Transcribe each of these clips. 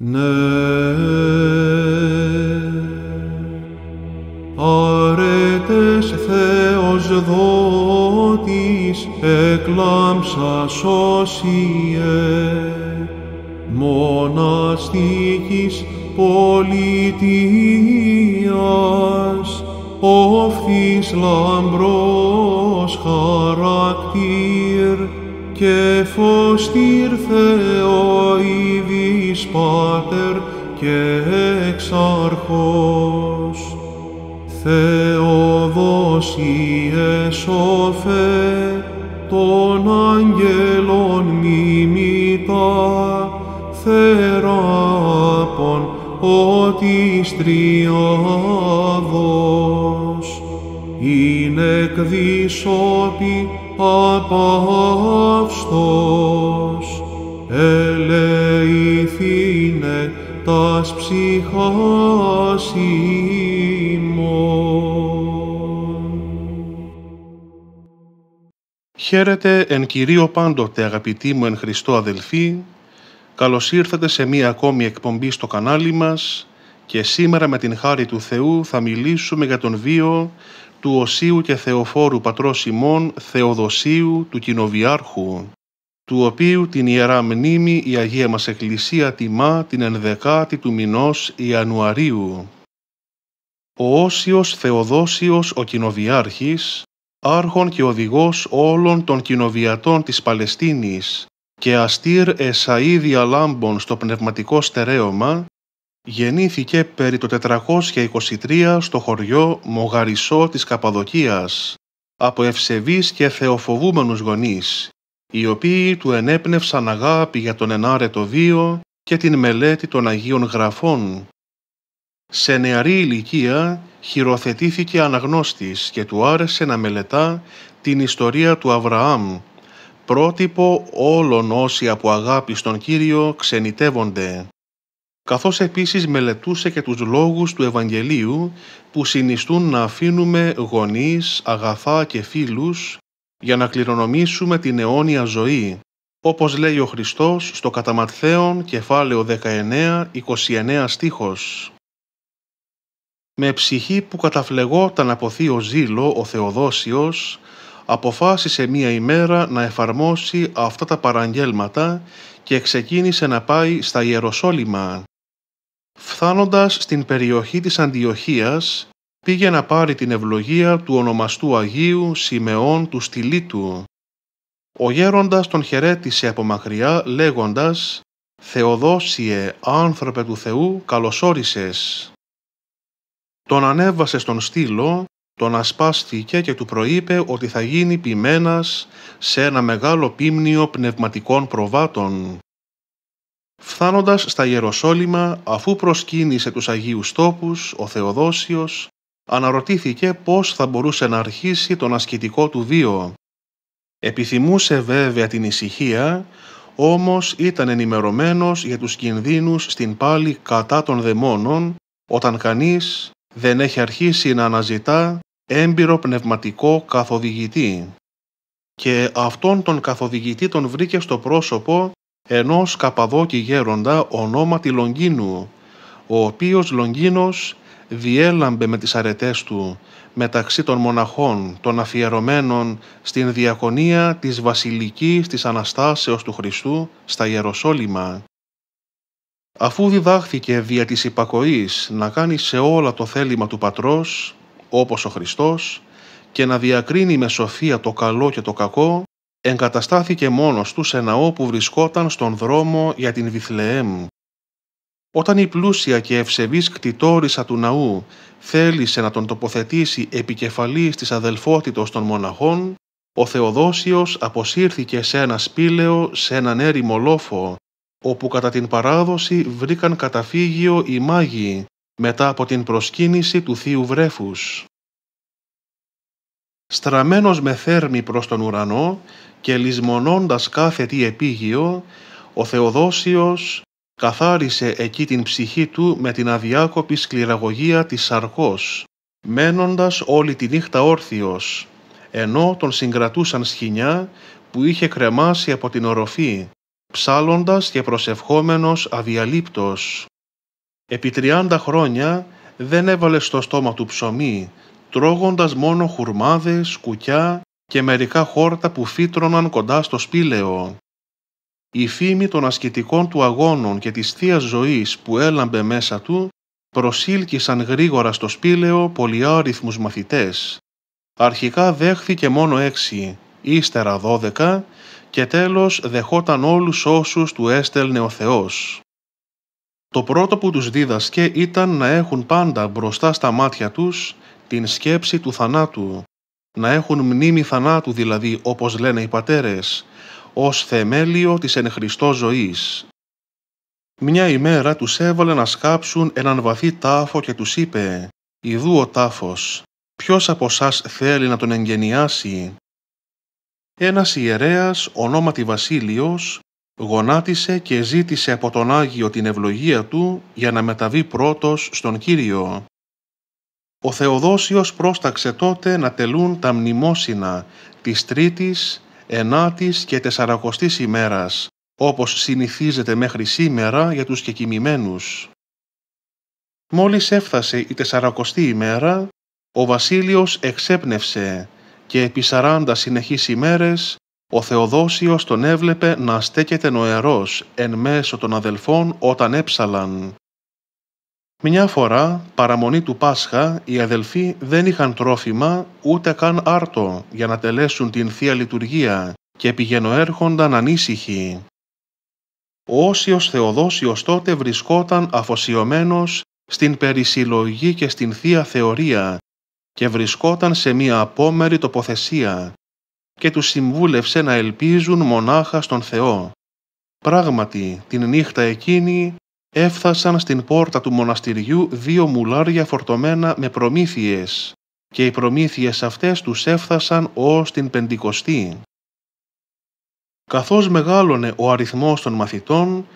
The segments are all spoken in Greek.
Ναι, αρέτες Θεός δότης εκλάμψα σώσιε, μοναστικής πολιτείας, όφης λαμπρός χαρακτήρ και φωστήρ Υιός Πάτερ και Εξάρχος, Θεοδοσίε σοφέ, των αγγέλων μιμητά, θεράπων ο της Είναι εκδίσοπη παπα Χαίρετε εν Κυρίω πάντοτε αγαπητοί μου εν Χριστώ αδελφοί, καλώς ήρθατε σε μία ακόμη εκπομπή στο κανάλι μας και σήμερα με την χάρη του Θεού θα μιλήσουμε για τον βίο του Οσίου και Θεοφόρου Πατρός Σιμών Θεοδοσίου του Κοινοβιάρχου του οποίου την Ιερά Μνήμη η Αγία μας Εκκλησία τιμά την ενδεκάτη του μηνός Ιανουαρίου. Ο Όσιος Θεοδόσιος ο Κοινοβιάρχης, άρχον και οδηγός όλων των κοινοβιατών της Παλαιστίνης και αστήρ εσαίδια λάμπων στο πνευματικό στερέωμα, γεννήθηκε περί το 423 στο χωριό Μογαρισό της Καπαδοκίας, από ευσεβείς και θεοφοβούμενους γονείς, οι οποίοι του ενέπνευσαν αγάπη για τον ενάρετο βίο και την μελέτη των Αγίων Γραφών. Σε νεαρή ηλικία χειροθετήθηκε αναγνώστης και του άρεσε να μελετά την ιστορία του Αβραάμ, πρότυπο όλων όσοι από αγάπη στον Κύριο ξενιτεύονται. Καθώς επίσης μελετούσε και τους λόγους του Ευαγγελίου που συνιστούν να αφήνουμε γονείς, αγαθά και φίλους για να κληρονομήσουμε την αιώνια ζωή, όπως λέει ο Χριστός στο Καταματθέων κεφάλαιο 19-29 στίχος. Με ψυχή που καταφλεγόταν από θείο ζήλο ο Θεοδόσιος, αποφάσισε μία ημέρα να εφαρμόσει αυτά τα παραγγέλματα και ξεκίνησε να πάει στα Ιεροσόλυμα. Φθάνοντας στην περιοχή της Αντιοχίας, πήγε να πάρει την ευλογία του ονομαστού Αγίου Σιμεών του Στυλίτου. Ο γέροντας τον χαιρέτησε από μακριά λέγοντας «Θεοδόσιε, άνθρωπε του Θεού, καλωσόρισες». Τον ανέβασε στον στήλο, τον ασπάστηκε και του προείπε ότι θα γίνει ποιμένας σε ένα μεγάλο πίμνιο πνευματικών προβάτων. Φθάνοντας στα Ιεροσόλυμα, αφού προσκύνησε τους Αγίους τόπους, ο Θεοδόσιος αναρωτήθηκε πώς θα μπορούσε να αρχίσει τον ασκητικό του βίο. Επιθυμούσε βέβαια την ησυχία, όμως ήταν ενημερωμένος για τους κινδύνους στην πάλη κατά των δαιμόνων, όταν κανείς δεν έχει αρχίσει να αναζητά έμπειρο πνευματικό καθοδηγητή. Και αυτόν τον καθοδηγητή τον βρήκε στο πρόσωπο ενός καπαδόκη γέροντα ονόματι Λονγκίνου, ο οποίος Λογκίνος διέλαμπε με τις αρετές του μεταξύ των μοναχών των αφιερωμένων στην διακονία της βασιλικής της Αναστάσεως του Χριστού στα Ιεροσόλυμα. Αφού διδάχθηκε δια της υπακοής να κάνει σε όλα το θέλημα του Πατρός, όπως ο Χριστός, και να διακρίνει με σοφία το καλό και το κακό, εγκαταστάθηκε μόνος του σε ναό που βρισκόταν στον δρόμο για την Βιθλεέμ όταν η πλούσια και ευσεβής κτητόρισα του ναού θέλησε να τον τοποθετήσει επικεφαλής της αδελφότητος των μοναχών, ο Θεοδόσιος αποσύρθηκε σε ένα σπήλαιο, σε έναν έρημο λόφο, όπου κατά την παράδοση βρήκαν καταφύγιο οι μάγοι, μετά από την προσκύνηση του Θείου Βρέφους. Στραμμένος με θέρμη προς τον ουρανό και λησμονώντας κάθε τι επίγειο, ο Θεοδόσιος καθάρισε εκεί την ψυχή του με την αδιάκοπη σκληραγωγία της σαρκός, μένοντας όλη τη νύχτα όρθιος, ενώ τον συγκρατούσαν σχοινιά που είχε κρεμάσει από την οροφή, ψάλλοντας και προσευχόμενος αδιαλείπτος. Επί τριάντα χρόνια δεν έβαλε στο στόμα του ψωμί, τρώγοντας μόνο χουρμάδες, κουκιά και μερικά χόρτα που φύτρωναν κοντά στο σπήλαιο. Η φήμη των ασκητικών του αγώνων και της θεία ζωής που έλαμπε μέσα του προσήλκησαν γρήγορα στο σπήλαιο πολυάριθμους μαθητές. Αρχικά δέχθηκε μόνο έξι, ύστερα δώδεκα και τέλος δεχόταν όλους όσους του έστελνε ο Θεός. Το πρώτο που τους δίδασκε ήταν να έχουν πάντα μπροστά στα μάτια τους την σκέψη του θανάτου, να έχουν μνήμη θανάτου δηλαδή όπως λένε οι πατέρες, ως θεμέλιο της εν Χριστώ ζωής. Μια ημέρα τους έβαλε να σκάψουν έναν βαθύ τάφο και τους είπε «Ιδού ο τάφος, ποιος από σας θέλει να τον εγγενιάσει» Ένας ιερέας, ονόματι Βασίλειος, γονάτισε και ζήτησε από τον Άγιο την ευλογία του για να μεταβεί πρώτος στον Κύριο. Ο Θεοδόσιος πρόσταξε τότε να τελούν τα μνημόσυνα της Τρίτης ενάτης και τεσσαρακοστής ημέρας, όπως συνηθίζεται μέχρι σήμερα για τους κεκοιμημένους. Μόλις έφτασε η τεσσαρακοστή ημέρα, ο βασίλειος εξέπνευσε και επί σαράντα συνεχείς ημέρες ο Θεοδόσιος τον έβλεπε να στέκεται νοερός εν μέσω των αδελφών όταν έψαλαν μια φορά, παραμονή του Πάσχα, οι αδελφοί δεν είχαν τρόφιμα ούτε καν άρτο για να τελέσουν την Θεία Λειτουργία και πηγαινοέρχονταν ανήσυχοι. Ο Όσιος Θεοδόσιος τότε βρισκόταν αφοσιωμένος στην περισυλλογή και στην Θεία Θεωρία και βρισκόταν σε μία απόμερη τοποθεσία και τους συμβούλευσε να ελπίζουν μονάχα στον Θεό. Πράγματι, την νύχτα εκείνη έφθασαν στην πόρτα του μοναστηριού δύο μουλάρια φορτωμένα με προμήθειες και οι προμήθειες αυτές τους έφθασαν ως την Πεντηκοστή. Καθώς μεγάλωνε ο αριθμός των μαθητών,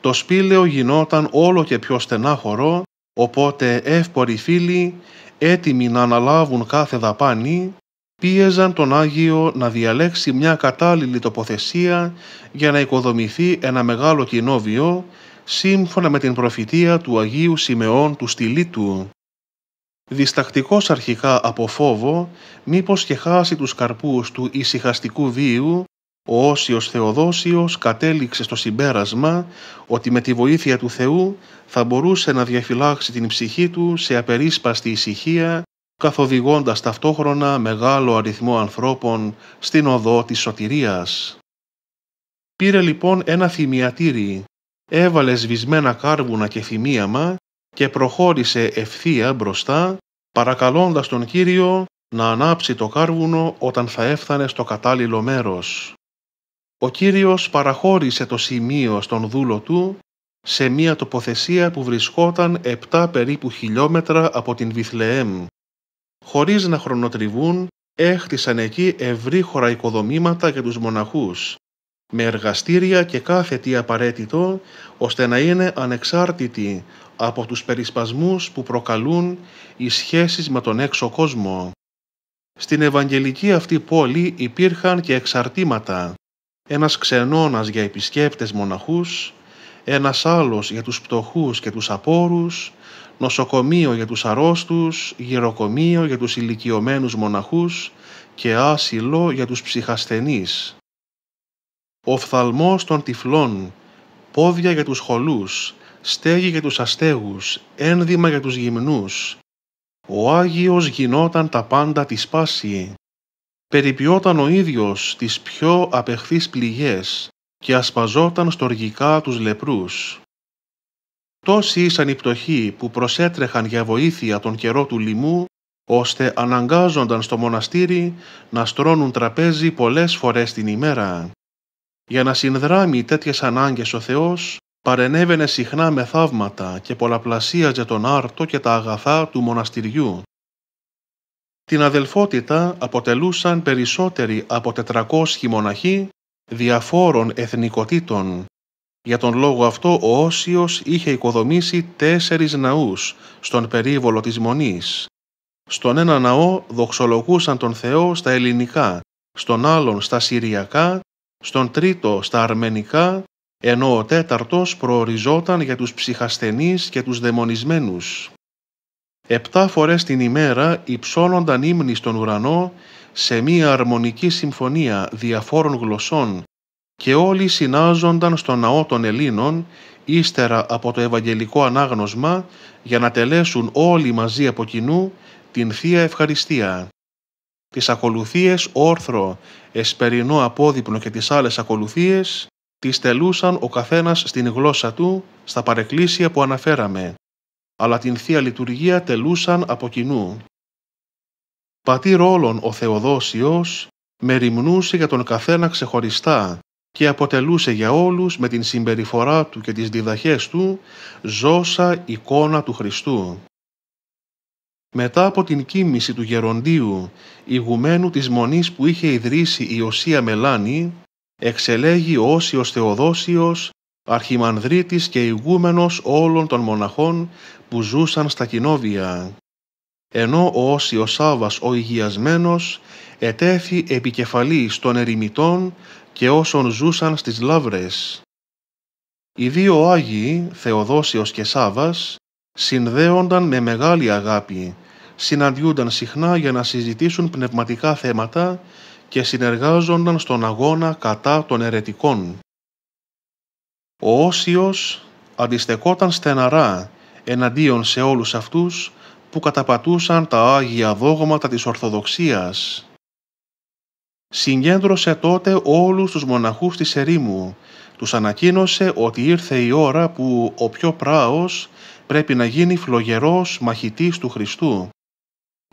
το σπήλαιο γινόταν όλο και πιο στενάχωρο, οπότε εύποροι φίλοι, έτοιμοι να αναλάβουν κάθε δαπάνη, πίεζαν τον Άγιο να διαλέξει μια κατάλληλη τοποθεσία για να οικοδομηθεί ένα μεγάλο κοινόβιο σύμφωνα με την προφητεία του Αγίου Σιμεών του Στυλίτου. Διστακτικός αρχικά από φόβο, μήπως και χάσει τους καρπούς του ησυχαστικού βίου, ο Όσιος Θεοδόσιος κατέληξε στο συμπέρασμα ότι με τη βοήθεια του Θεού θα μπορούσε να διαφυλάξει την ψυχή του σε απερίσπαστη ησυχία, καθοδηγώντας ταυτόχρονα μεγάλο αριθμό ανθρώπων στην οδό της σωτηρίας. Πήρε λοιπόν ένα θυμιατήρι, έβαλε σβησμένα κάρβουνα και θυμίαμα και προχώρησε ευθεία μπροστά, παρακαλώντας τον Κύριο να ανάψει το κάρβουνο όταν θα έφτανε στο κατάλληλο μέρος. Ο Κύριος παραχώρησε το σημείο στον δούλο του σε μία τοποθεσία που βρισκόταν επτά περίπου χιλιόμετρα από την Βιθλεέμ. Χωρίς να χρονοτριβούν, έχτισαν εκεί ευρύχωρα οικοδομήματα για τους μοναχούς, με εργαστήρια και κάθε τι απαραίτητο, ώστε να είναι ανεξάρτητη από τους περισπασμούς που προκαλούν οι σχέσεις με τον έξω κόσμο. Στην Ευαγγελική αυτή πόλη υπήρχαν και εξαρτήματα. Ένας ξενώνας για επισκέπτες μοναχούς, ένας άλλος για τους πτωχούς και τους απόρους, νοσοκομείο για τους αρρώστους, γυροκομείο για τους ηλικιωμένους μοναχούς και άσυλο για τους ψυχασθενείς οφθαλμός των τυφλών, πόδια για τους χολούς, στέγη για τους αστέγους, ένδυμα για τους γυμνούς. Ο Άγιος γινόταν τα πάντα τη πάση. Περιποιόταν ο ίδιος τις πιο απεχθείς πληγές και ασπαζόταν στοργικά τους λεπρούς. Τόσοι ήσαν οι πτωχοί που προσέτρεχαν για βοήθεια τον καιρό του λοιμού, ώστε αναγκάζονταν στο μοναστήρι να στρώνουν τραπέζι πολλές φορές την ημέρα για να συνδράμει τέτοιες ανάγκες ο Θεός, παρενέβαινε συχνά με θαύματα και πολλαπλασίαζε τον άρτο και τα αγαθά του μοναστηριού. Την αδελφότητα αποτελούσαν περισσότεροι από 400 μοναχοί διαφόρων εθνικοτήτων. Για τον λόγο αυτό ο Όσιος είχε οικοδομήσει τέσσερις ναούς στον περίβολο της Μονής. Στον ένα ναό δοξολογούσαν τον Θεό στα ελληνικά, στον άλλον στα συριακά στον τρίτο στα αρμενικά, ενώ ο τέταρτος προοριζόταν για τους ψυχασθενείς και τους δαιμονισμένους. Επτά φορές την ημέρα υψώνονταν ύμνη στον ουρανό σε μία αρμονική συμφωνία διαφόρων γλωσσών και όλοι συνάζονταν στο ναό των Ελλήνων ύστερα από το Ευαγγελικό Ανάγνωσμα για να τελέσουν όλοι μαζί από κοινού την Θεία Ευχαριστία τις ακολουθίες όρθρο, εσπερινό απόδειπνο και τις άλλες ακολουθίες, τις τελούσαν ο καθένας στην γλώσσα του, στα παρεκκλήσια που αναφέραμε, αλλά την Θεία Λειτουργία τελούσαν από κοινού. Πατήρ όλων ο Θεοδόσιος μεριμνούσε για τον καθένα ξεχωριστά και αποτελούσε για όλους με την συμπεριφορά του και τις διδαχές του ζώσα εικόνα του Χριστού. Μετά από την κοίμηση του γεροντίου ηγουμένου της μονής που είχε ιδρύσει η Οσία Μελάνη, εξελέγει ο Όσιος Θεοδόσιος, αρχιμανδρίτης και ηγούμενος όλων των μοναχών που ζούσαν στα κοινόβια. Ενώ ο Όσιος Σάβας ο Υγιασμένος ετέθη επικεφαλή των ερημητών και όσων ζούσαν στις Λαύρες. Οι δύο Άγιοι, Θεοδόσιος και Σάβας, συνδέονταν με μεγάλη αγάπη συναντιούνταν συχνά για να συζητήσουν πνευματικά θέματα και συνεργάζονταν στον αγώνα κατά των ερετικών. Ο Όσιος αντιστεκόταν στεναρά εναντίον σε όλους αυτούς που καταπατούσαν τα Άγια δόγματα της Ορθοδοξίας. Συγκέντρωσε τότε όλους τους μοναχούς της ερήμου, τους ανακοίνωσε ότι ήρθε η ώρα που ο πιο πράος πρέπει να γίνει φλογερός μαχητής του Χριστού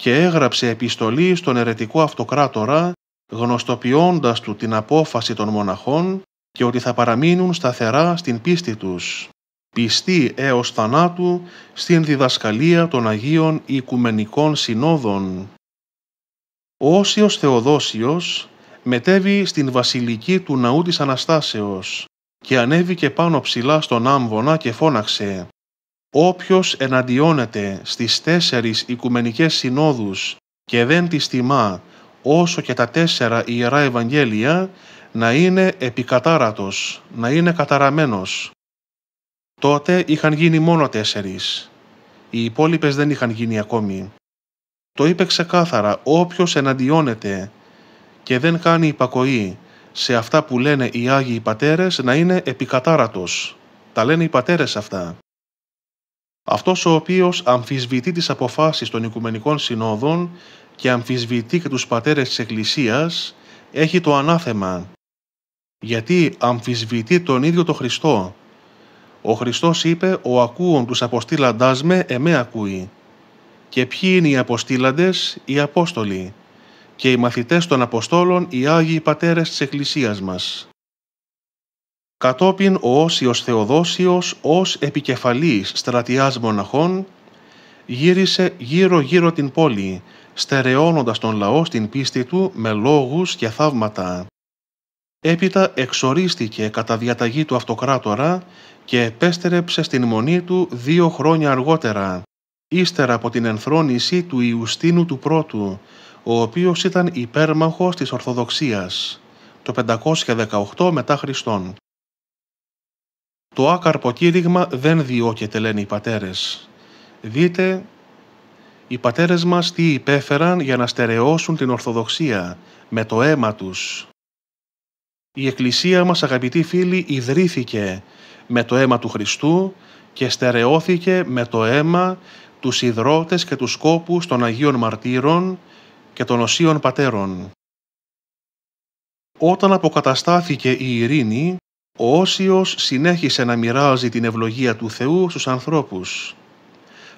και έγραψε επιστολή στον ερετικό αυτοκράτορα γνωστοποιώντας του την απόφαση των μοναχών και ότι θα παραμείνουν σταθερά στην πίστη τους, πιστή έως θανάτου στην διδασκαλία των Αγίων Οικουμενικών Συνόδων. Ο Όσιος Θεοδόσιος μετέβη στην βασιλική του ναού της Αναστάσεως και ανέβηκε πάνω ψηλά στον άμβονα και φώναξε Όποιος εναντιώνεται στις τέσσερις οικουμενικές συνόδους και δεν τις τιμά όσο και τα τέσσερα Ιερά Ευαγγέλια, να είναι επικατάρατος, να είναι καταραμένος. Τότε είχαν γίνει μόνο τέσσερις. Οι υπόλοιπες δεν είχαν γίνει ακόμη. Το είπε ξεκάθαρα, όποιος εναντιώνεται και δεν κάνει υπακοή σε αυτά που λένε οι Άγιοι Πατέρες, να είναι επικατάρατος. Τα λένε οι Πατέρες αυτά. Αυτός ο οποίος αμφισβητεί τις αποφάσεις των Οικουμενικών Συνόδων και αμφισβητεί και τους πατέρες της Εκκλησίας, έχει το ανάθεμα. Γιατί αμφισβητεί τον ίδιο τον Χριστό. Ο Χριστός είπε «Ο ακούων τους αποστήλαντάς με, εμέ ακούει». Και ποιοι είναι οι αποστήλαντες, οι Απόστολοι, και οι μαθητές των Αποστόλων, οι Άγιοι πατέρες της Εκκλησίας μας. Κατόπιν ο Όσιος Θεοδόσιος ως επικεφαλής στρατιάς μοναχών γύρισε γύρω-γύρω την πόλη, στερεώνοντας τον λαό στην πίστη του με λόγους και θαύματα. Έπειτα εξορίστηκε κατά διαταγή του αυτοκράτορα και επέστρεψε στην μονή του δύο χρόνια αργότερα, ύστερα από την ενθρόνηση του Ιουστίνου του Πρώτου, ο οποίος ήταν υπέρμαχος της Ορθοδοξίας, το 518 μετά Χριστόν το άκαρπο κήρυγμα δεν διώκεται, λένε οι πατέρες. Δείτε, οι πατέρες μας τι υπέφεραν για να στερεώσουν την Ορθοδοξία με το αίμα τους. Η Εκκλησία μας, αγαπητοί φίλοι, ιδρύθηκε με το αίμα του Χριστού και στερεώθηκε με το αίμα τους ιδρώτες και τους σκόπους των Αγίων Μαρτύρων και των Οσίων Πατέρων. Όταν αποκαταστάθηκε η ειρήνη, ο Όσιος συνέχισε να μοιράζει την ευλογία του Θεού στους ανθρώπους.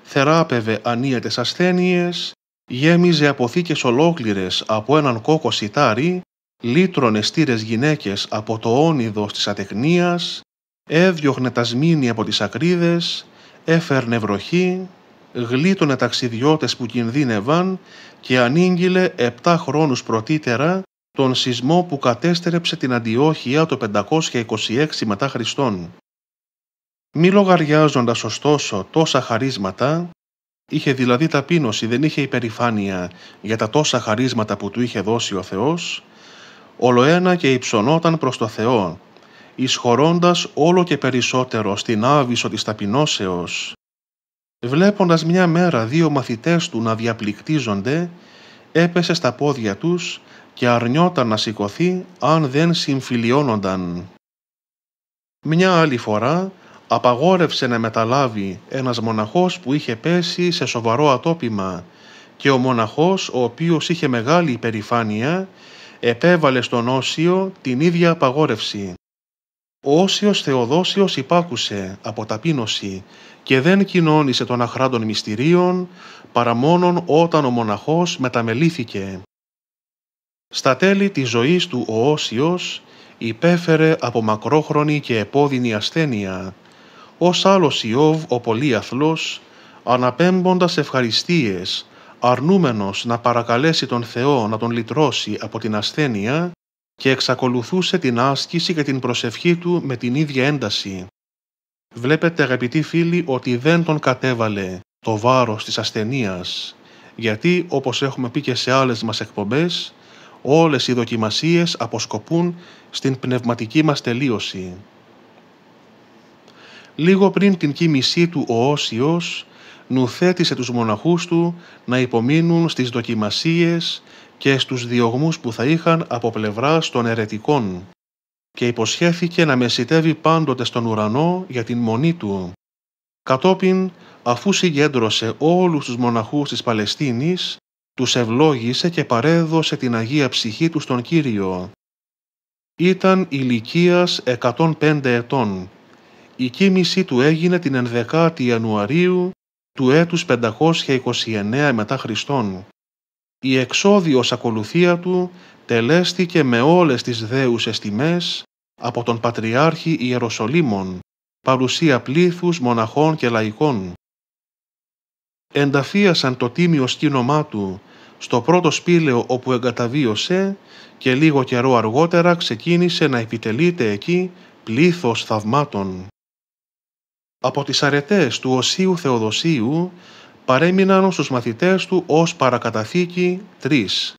Θεράπευε ανίατες ασθένειες, γέμιζε αποθήκες ολόκληρες από έναν κόκο σιτάρι, λύτρωνε στήρες γυναίκες από το όνειδος της ατεκνίας, έδιωχνε τα σμήνη από τις ακρίδες, έφερνε βροχή, γλίτωνε ταξιδιώτες που κινδύνευαν και ανήγγειλε επτά χρόνους πρωτήτερα τον σεισμό που κατέστρεψε την Αντιόχεια το 526 μετά Χριστόν. Μη λογαριάζοντας ωστόσο τόσα χαρίσματα, είχε δηλαδή ταπείνωση, δεν είχε υπερηφάνεια για τα τόσα χαρίσματα που του είχε δώσει ο Θεός, ολοένα και υψωνόταν προς το Θεό, ισχωρώντας όλο και περισσότερο στην άβυσο της ταπεινώσεως. Βλέποντας μια μέρα δύο μαθητές του να διαπληκτίζονται, έπεσε στα πόδια τους και αρνιόταν να σηκωθεί αν δεν συμφιλιώνονταν. Μια άλλη φορά απαγόρευσε να μεταλάβει ένας μοναχός που είχε πέσει σε σοβαρό ατόπιμα και ο μοναχός ο οποίος είχε μεγάλη υπερηφάνεια επέβαλε στον Όσιο την ίδια απαγόρευση. Ο Όσιος Θεοδόσιος υπάκουσε από ταπείνωση και δεν κοινώνησε των αχράντων μυστηρίων παρά μόνον όταν ο μοναχός μεταμελήθηκε. Στα τέλη της ζωής του ο Όσιος υπέφερε από μακρόχρονη και επώδυνη ασθένεια, ως άλλος Ιώβ ο πολύαθλος, αναπέμποντας ευχαριστίες, αρνούμενος να παρακαλέσει τον Θεό να τον λυτρώσει από την ασθένεια και εξακολουθούσε την άσκηση και την προσευχή του με την ίδια ένταση. Βλέπετε αγαπητοί φίλοι ότι δεν τον κατέβαλε το βάρος της ασθενίας, γιατί όπως έχουμε πει και σε άλλες μας εκπομπές, όλες οι δοκιμασίες αποσκοπούν στην πνευματική μας τελείωση. Λίγο πριν την κοίμησή του ο Όσιος, νουθέτησε τους μοναχούς του να υπομείνουν στις δοκιμασίες και στους διωγμούς που θα είχαν από πλευρά των αιρετικών και υποσχέθηκε να μεσητεύει πάντοτε στον ουρανό για την μονή του. Κατόπιν, αφού συγκέντρωσε όλους τους μοναχούς της Παλαιστίνης, τους ευλόγησε και παρέδωσε την Αγία Ψυχή τους στον Κύριο. Ήταν ηλικίας 105 ετών. Η κίνηση του έγινε την 11η Ιανουαρίου του έτους 529 μετά Χριστόν. Η εξόδιος ακολουθία του τελέστηκε με όλες τις δέουσες τιμές από τον Πατριάρχη Ιεροσολύμων, παρουσία πλήθους μοναχών και λαϊκών. Ενταφίασαν το τίμιο σκήνομά του στο πρώτο σπήλαιο όπου εγκαταβίωσε και λίγο καιρό αργότερα ξεκίνησε να επιτελείται εκεί πλήθος θαυμάτων. Από τις αρετές του Οσίου Θεοδοσίου παρέμειναν στους μαθητές του ως παρακαταθήκη τρεις.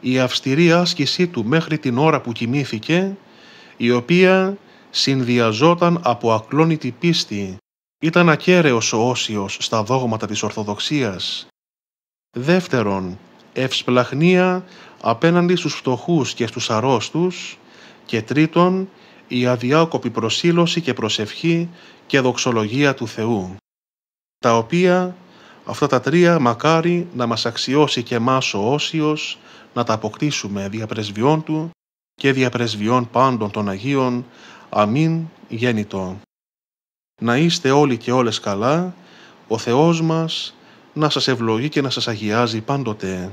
Η αυστηρή άσκησή του μέχρι την ώρα που κοιμήθηκε, η οποία συνδυαζόταν από ακλόνητη πίστη, ήταν ακέραιος ο Όσιος στα δόγματα της Ορθοδοξίας Δεύτερον, ευσπλαχνία απέναντι στους φτωχούς και στους αρρώστους και τρίτον, η αδιάκοπη προσήλωση και προσευχή και δοξολογία του Θεού, τα οποία αυτά τα τρία μακάρι να μας αξιώσει και εμάς ο Όσιος να τα αποκτήσουμε δια πρεσβειών Του και δια πρεσβειών πάντων των Αγίων. Αμήν γέννητο. Να είστε όλοι και όλες καλά, ο Θεός μας να σας ευλογεί και να σας αγιάζει πάντοτε.